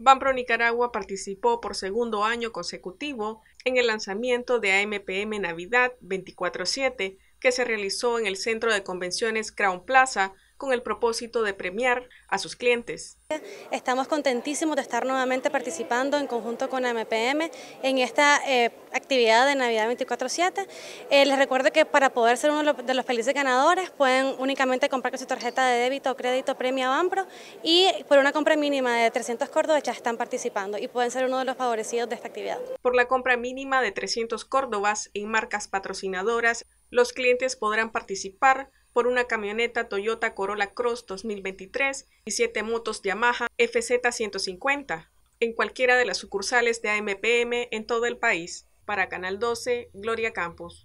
Banpro Nicaragua participó por segundo año consecutivo en el lanzamiento de AMPM Navidad 24-7 que se realizó en el Centro de Convenciones Crown Plaza con el propósito de premiar a sus clientes. Estamos contentísimos de estar nuevamente participando en conjunto con MPM en esta eh, actividad de Navidad 24-7. Eh, les recuerdo que para poder ser uno de los felices ganadores pueden únicamente comprar con su tarjeta de débito o crédito Premia Ampro y por una compra mínima de 300 córdobas ya están participando y pueden ser uno de los favorecidos de esta actividad. Por la compra mínima de 300 córdobas en marcas patrocinadoras, los clientes podrán participar por una camioneta Toyota Corolla Cross 2023 y siete motos Yamaha FZ150 en cualquiera de las sucursales de AMPM en todo el país. Para Canal 12, Gloria Campos.